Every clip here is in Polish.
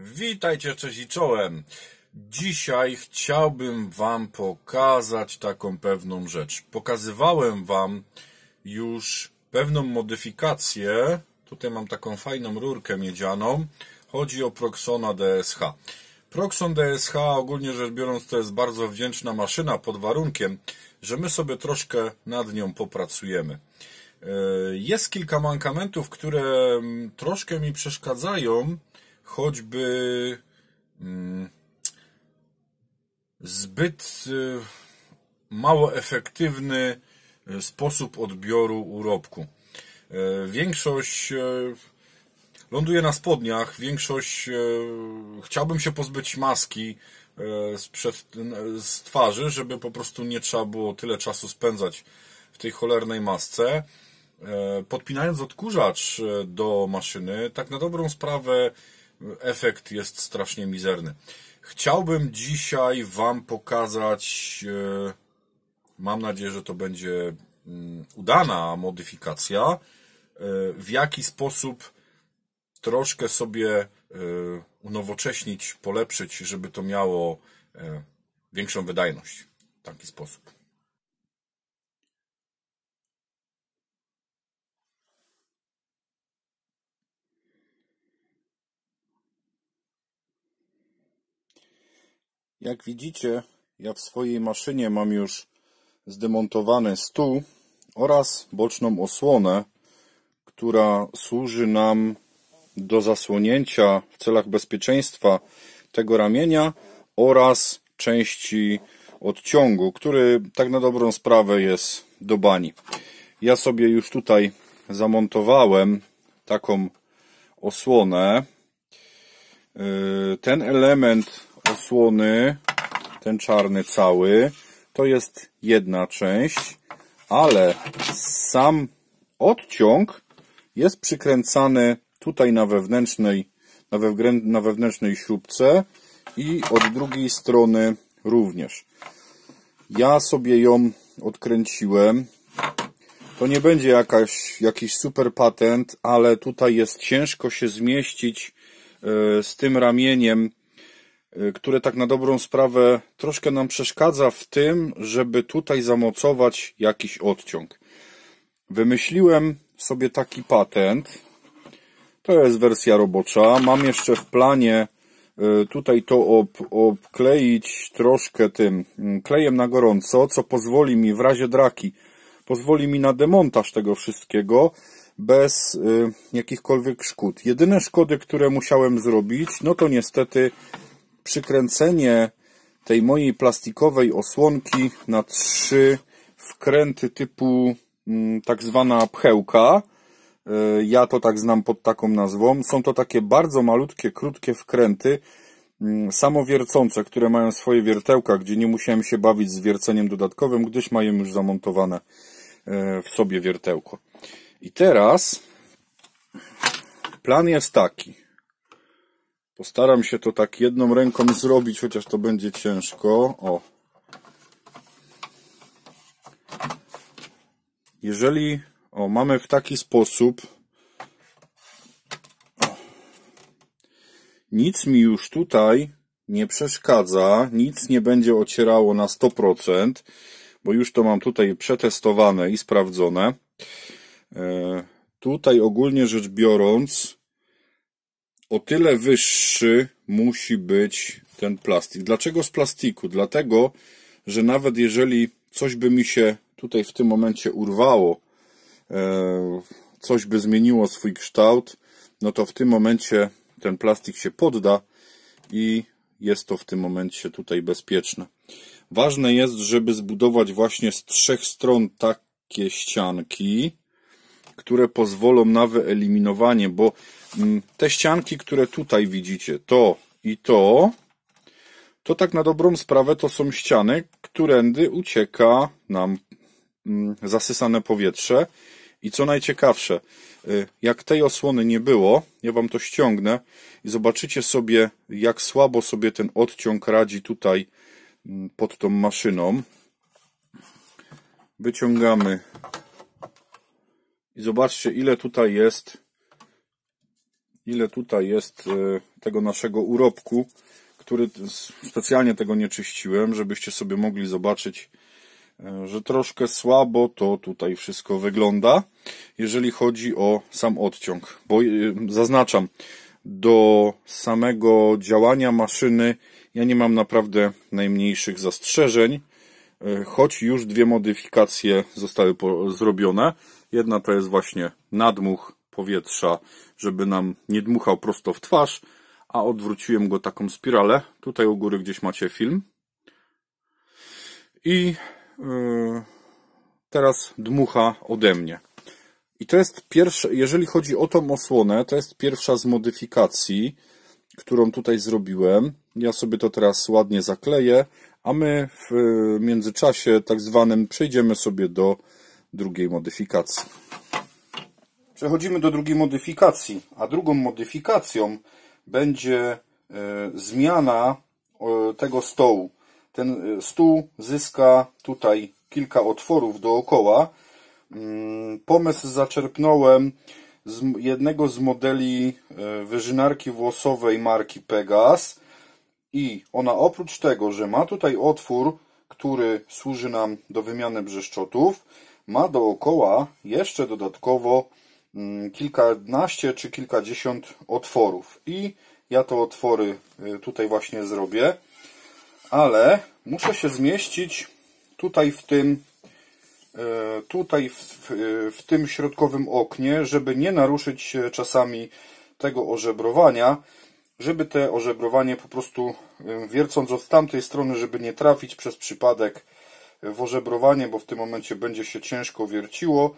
Witajcie, cześć i czołem. Dzisiaj chciałbym Wam pokazać taką pewną rzecz. Pokazywałem Wam już pewną modyfikację. Tutaj mam taką fajną rurkę miedzianą. Chodzi o Proxona DSH. Proxon DSH ogólnie rzecz biorąc to jest bardzo wdzięczna maszyna pod warunkiem, że my sobie troszkę nad nią popracujemy. E, jest kilka mankamentów, które mm, troszkę mi przeszkadzają, choćby mm, zbyt e, mało efektywny e, sposób odbioru urobku. E, większość ląduje na spodniach, większość chciałbym się pozbyć maski sprzed, z twarzy, żeby po prostu nie trzeba było tyle czasu spędzać w tej cholernej masce. Podpinając odkurzacz do maszyny, tak na dobrą sprawę efekt jest strasznie mizerny. Chciałbym dzisiaj Wam pokazać, e, mam nadzieję, że to będzie mm, udana modyfikacja, e, w jaki sposób troszkę sobie e, unowocześnić, polepszyć, żeby to miało większą wydajność. W taki sposób. Jak widzicie, ja w swojej maszynie mam już zdemontowany stół oraz boczną osłonę, która służy nam do zasłonięcia w celach bezpieczeństwa tego ramienia oraz części odciągu, który tak na dobrą sprawę jest do bani. Ja sobie już tutaj zamontowałem taką osłonę. Yy, ten element osłony, ten czarny cały, to jest jedna część, ale sam odciąg jest przykręcany tutaj na wewnętrznej, na, wewnę, na wewnętrznej śrubce i od drugiej strony również. Ja sobie ją odkręciłem. To nie będzie jakaś, jakiś super patent, ale tutaj jest ciężko się zmieścić e, z tym ramieniem Y, które tak na dobrą sprawę troszkę nam przeszkadza w tym, żeby tutaj zamocować jakiś odciąg. Wymyśliłem sobie taki patent. To jest wersja robocza. Mam jeszcze w planie y, tutaj to ob, obkleić troszkę tym mm, klejem na gorąco, co pozwoli mi w razie draki, pozwoli mi na demontaż tego wszystkiego bez y, jakichkolwiek szkód. Jedyne szkody, które musiałem zrobić, no to niestety przykręcenie tej mojej plastikowej osłonki na trzy wkręty typu mm, tak zwana pchełka. E, ja to tak znam pod taką nazwą. Są to takie bardzo malutkie, krótkie wkręty mm, samowiercące, które mają swoje wiertełka, gdzie nie musiałem się bawić z wierceniem dodatkowym, gdyż mają już zamontowane e, w sobie wiertełko. I teraz plan jest taki Postaram się to tak jedną ręką zrobić, chociaż to będzie ciężko. O. Jeżeli o, mamy w taki sposób, nic mi już tutaj nie przeszkadza, nic nie będzie ocierało na 100%, bo już to mam tutaj przetestowane i sprawdzone. E, tutaj ogólnie rzecz biorąc, o tyle wyższy musi być ten plastik. Dlaczego z plastiku? Dlatego, że nawet jeżeli coś by mi się tutaj w tym momencie urwało, e, coś by zmieniło swój kształt, no to w tym momencie ten plastik się podda i jest to w tym momencie tutaj bezpieczne. Ważne jest, żeby zbudować właśnie z trzech stron takie ścianki, które pozwolą na wyeliminowanie, bo Mm, te ścianki, które tutaj widzicie, to i to, to tak na dobrą sprawę to są ściany, którędy ucieka nam mm, zasysane powietrze. I co najciekawsze, y, jak tej osłony nie było, ja Wam to ściągnę i zobaczycie sobie, jak słabo sobie ten odciąg radzi tutaj mm, pod tą maszyną. Wyciągamy i zobaczcie, ile tutaj jest ile tutaj jest e, tego naszego urobku, który specjalnie tego nie czyściłem, żebyście sobie mogli zobaczyć, e, że troszkę słabo to tutaj wszystko wygląda, jeżeli chodzi o sam odciąg. Bo e, zaznaczam, do samego działania maszyny ja nie mam naprawdę najmniejszych zastrzeżeń, choć już dwie modyfikacje zostały zrobione. Jedna to jest właśnie nadmuch powietrza, żeby nam nie dmuchał prosto w twarz, a odwróciłem go taką spiralę. Tutaj u góry gdzieś macie film. I yy, teraz dmucha ode mnie. I to jest pierwsze, jeżeli chodzi o tą osłonę, to jest pierwsza z modyfikacji, którą tutaj zrobiłem. Ja sobie to teraz ładnie zakleję, a my w y, międzyczasie tak zwanym przejdziemy sobie do drugiej modyfikacji. Przechodzimy do drugiej modyfikacji, a drugą modyfikacją będzie e, zmiana e, tego stołu. Ten e, stół zyska tutaj kilka otworów dookoła. Mm, pomysł zaczerpnąłem z jednego z modeli wyżynarki włosowej marki Pegas i ona oprócz tego, że ma tutaj otwór, który służy nam do wymiany brzeszczotów, ma dookoła jeszcze dodatkowo Mm, kilkanaście czy kilkadziesiąt otworów. I ja te otwory y, tutaj właśnie zrobię, ale muszę się zmieścić tutaj w tym y, tutaj w, y, w tym środkowym oknie, żeby nie naruszyć czasami tego ożebrowania, żeby te ożebrowanie po prostu wiercąc od tamtej strony, żeby nie trafić przez przypadek w ożebrowanie, bo w tym momencie będzie się ciężko wierciło,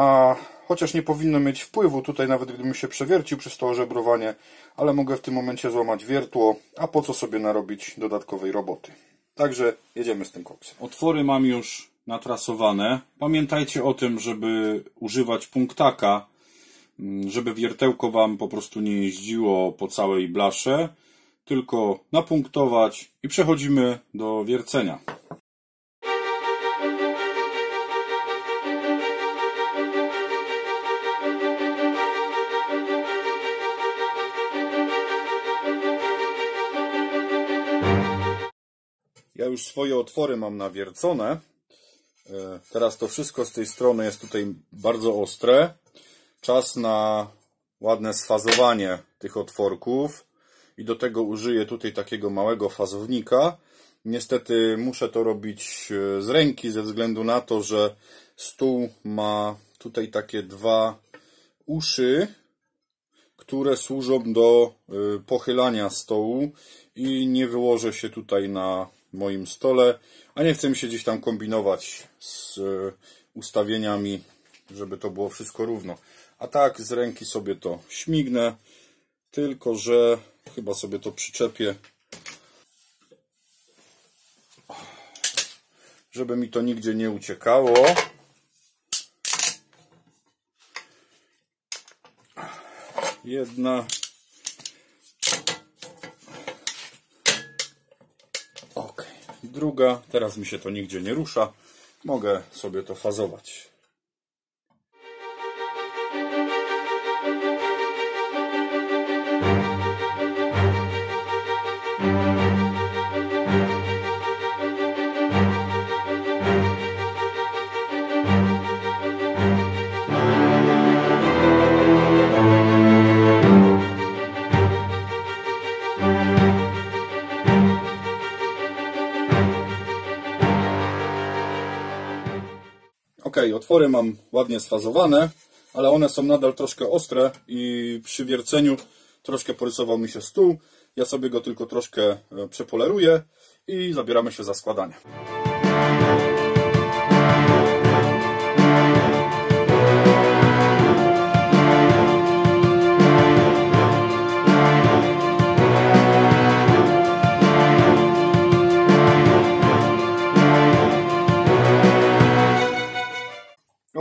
a chociaż nie powinno mieć wpływu tutaj, nawet gdybym się przewiercił przez to żebrowanie, ale mogę w tym momencie złamać wiertło, a po co sobie narobić dodatkowej roboty. Także jedziemy z tym koksem. Otwory mam już natrasowane. Pamiętajcie o tym, żeby używać punktaka, mm, żeby wiertełko Wam po prostu nie jeździło po całej blasze, tylko napunktować i przechodzimy do wiercenia. już swoje otwory mam nawiercone. E, teraz to wszystko z tej strony jest tutaj bardzo ostre. Czas na ładne sfazowanie tych otworków i do tego użyję tutaj takiego małego fazownika. Niestety muszę to robić e, z ręki ze względu na to, że stół ma tutaj takie dwa uszy, które służą do e, pochylania stołu i nie wyłożę się tutaj na moim stole, a nie chcę mi się gdzieś tam kombinować z e, ustawieniami, żeby to było wszystko równo. A tak z ręki sobie to śmignę, tylko że chyba sobie to przyczepię, żeby mi to nigdzie nie uciekało. Jedna, druga. Teraz mi się to nigdzie nie rusza. Mogę sobie to fazować. otwory mam ładnie sfazowane, ale one są nadal troszkę ostre i przy wierceniu troszkę porysował mi się stół. Ja sobie go tylko troszkę e, przepoleruję i zabieramy się za składanie.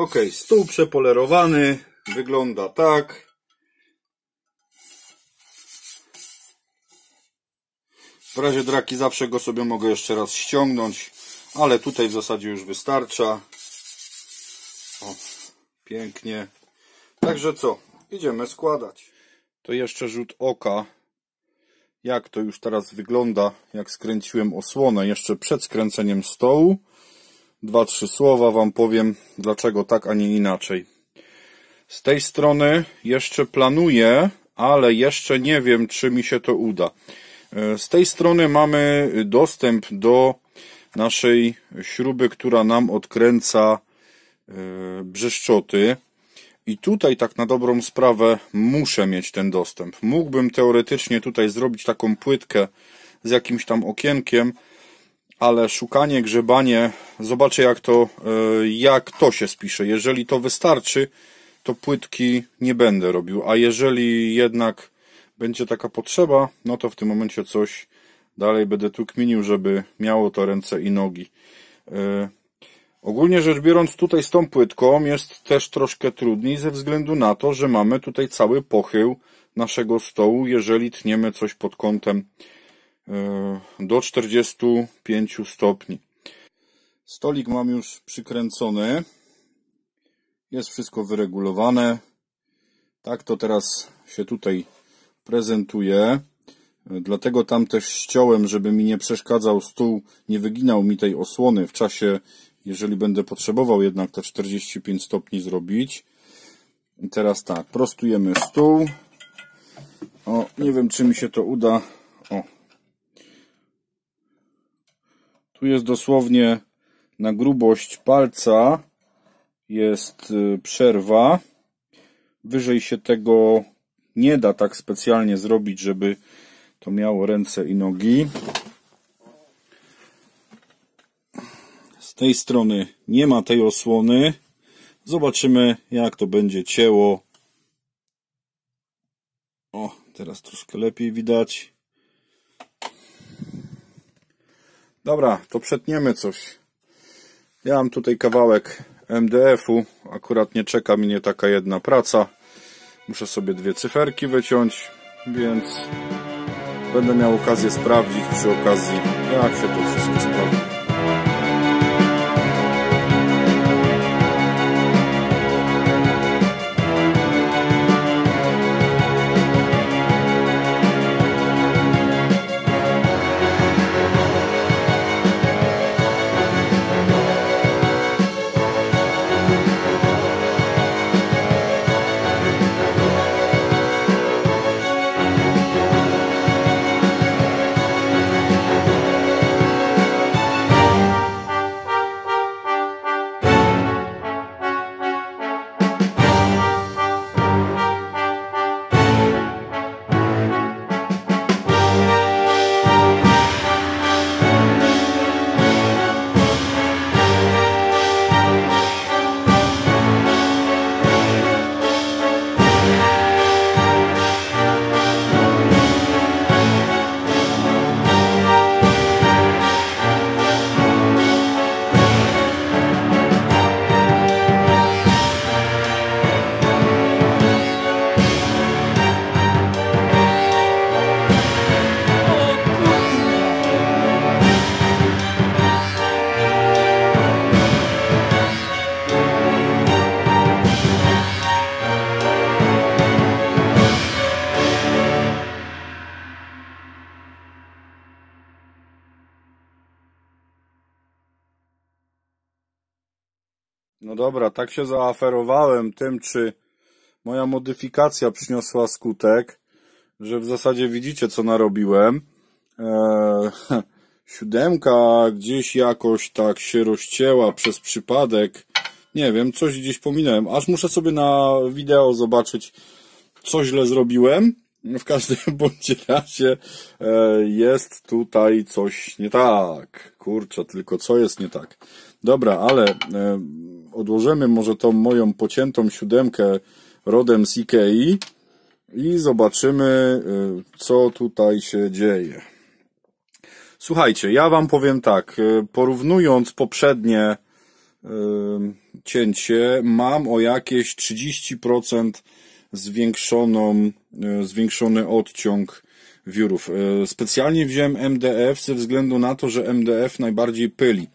Ok, stół przepolerowany, wygląda tak. W razie draki zawsze go sobie mogę jeszcze raz ściągnąć, ale tutaj w zasadzie już wystarcza. O, pięknie. Także co, idziemy składać. To jeszcze rzut oka, jak to już teraz wygląda, jak skręciłem osłonę jeszcze przed skręceniem stołu dwa, trzy słowa Wam powiem, dlaczego tak, a nie inaczej. Z tej strony jeszcze planuję, ale jeszcze nie wiem, czy mi się to uda. E, z tej strony mamy dostęp do naszej śruby, która nam odkręca e, brzeszczoty. I tutaj tak na dobrą sprawę muszę mieć ten dostęp. Mógłbym teoretycznie tutaj zrobić taką płytkę z jakimś tam okienkiem, ale szukanie, grzebanie, zobaczę jak to, e, jak to się spisze. Jeżeli to wystarczy, to płytki nie będę robił, a jeżeli jednak będzie taka potrzeba, no to w tym momencie coś dalej będę tu kminił, żeby miało to ręce i nogi. E, ogólnie rzecz biorąc, tutaj z tą płytką jest też troszkę trudniej ze względu na to, że mamy tutaj cały pochył naszego stołu, jeżeli tniemy coś pod kątem E, do 45 stopni. Stolik mam już przykręcony. Jest wszystko wyregulowane. Tak to teraz się tutaj prezentuje. E, dlatego tam też ściąłem, żeby mi nie przeszkadzał stół, nie wyginał mi tej osłony w czasie, jeżeli będę potrzebował jednak te 45 stopni zrobić. I teraz tak, prostujemy stół. O, nie wiem czy mi się to uda Tu jest dosłownie na grubość palca jest y, przerwa. Wyżej się tego nie da tak specjalnie zrobić, żeby to miało ręce i nogi. Z tej strony nie ma tej osłony. Zobaczymy, jak to będzie cięło. O, teraz troszkę lepiej widać. Dobra, to przetniemy coś. Ja mam tutaj kawałek MDF-u. Akurat nie czeka mnie taka jedna praca. Muszę sobie dwie cyferki wyciąć, więc będę miał okazję sprawdzić przy okazji, jak się to wszystko sprawdzi. No dobra, tak się zaaferowałem tym, czy moja modyfikacja przyniosła skutek, że w zasadzie widzicie, co narobiłem. Eee, siódemka gdzieś jakoś tak się rozcięła przez przypadek. Nie wiem, coś gdzieś pominąłem. Aż muszę sobie na wideo zobaczyć, co źle zrobiłem. W każdym bądź razie eee, jest tutaj coś nie tak. Kurczę, tylko co jest nie tak. Dobra, ale eee, odłożymy może tą moją pociętą siódemkę rodem z Ikei i zobaczymy, y, co tutaj się dzieje. Słuchajcie, ja Wam powiem tak, y, porównując poprzednie y, cięcie, mam o jakieś 30% zwiększoną, zwiększony odciąg wiórów. Specjalnie wziąłem MDF ze względu na to, że MDF najbardziej pyli.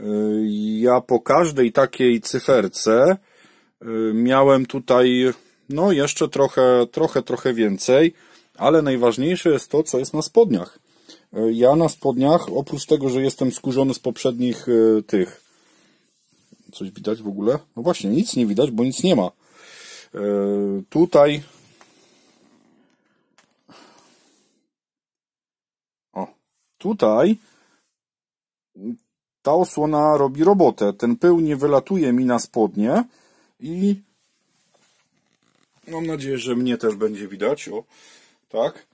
Y, ja po każdej takiej cyferce y, miałem tutaj no jeszcze trochę, trochę, trochę więcej, ale najważniejsze jest to, co jest na spodniach. Y, ja na spodniach, oprócz tego, że jestem skurzony z poprzednich tych... Coś widać w ogóle? No właśnie, nic nie widać, bo nic nie ma. Tutaj... O, tutaj ta osłona robi robotę. Ten pył nie wylatuje mi na spodnie i mam nadzieję, że mnie też będzie widać. O, tak.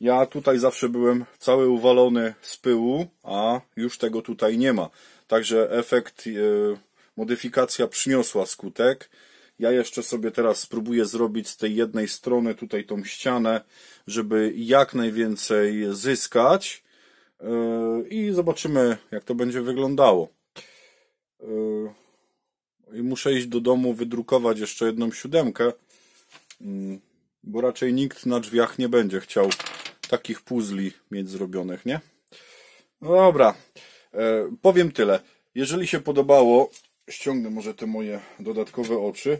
Ja tutaj zawsze byłem cały uwalony z pyłu, a już tego tutaj nie ma. Także efekt, yy, modyfikacja przyniosła skutek. Ja jeszcze sobie teraz spróbuję zrobić z tej jednej strony tutaj tą ścianę, żeby jak najwięcej zyskać. Yy, i zobaczymy, jak to będzie wyglądało. Yy, I muszę iść do domu wydrukować jeszcze jedną siódemkę, yy, bo raczej nikt na drzwiach nie będzie chciał takich puzli mieć zrobionych, nie? No dobra, powiem tyle. Jeżeli się podobało, ściągnę może te moje dodatkowe oczy.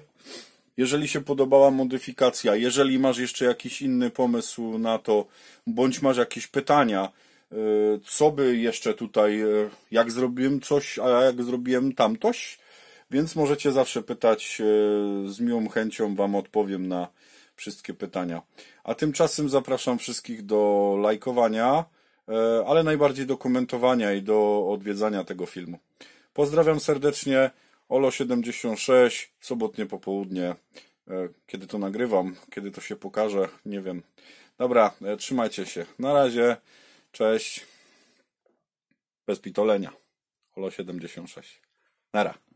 Jeżeli się podobała modyfikacja, jeżeli masz jeszcze jakiś inny pomysł na to, bądź masz jakieś pytania, Y, co by jeszcze tutaj, y, jak zrobiłem coś, a jak zrobiłem tamtoś, więc możecie zawsze pytać, y, z miłą chęcią Wam odpowiem na wszystkie pytania. A tymczasem zapraszam wszystkich do lajkowania, ale najbardziej do komentowania i do odwiedzania tego filmu. Pozdrawiam serdecznie, Olo76, sobotnie popołudnie, kiedy to nagrywam, kiedy to się pokaże, nie wiem. Dobra, trzymajcie się, na razie. Cześć. Bez pitolenia. Holo 76. Nara.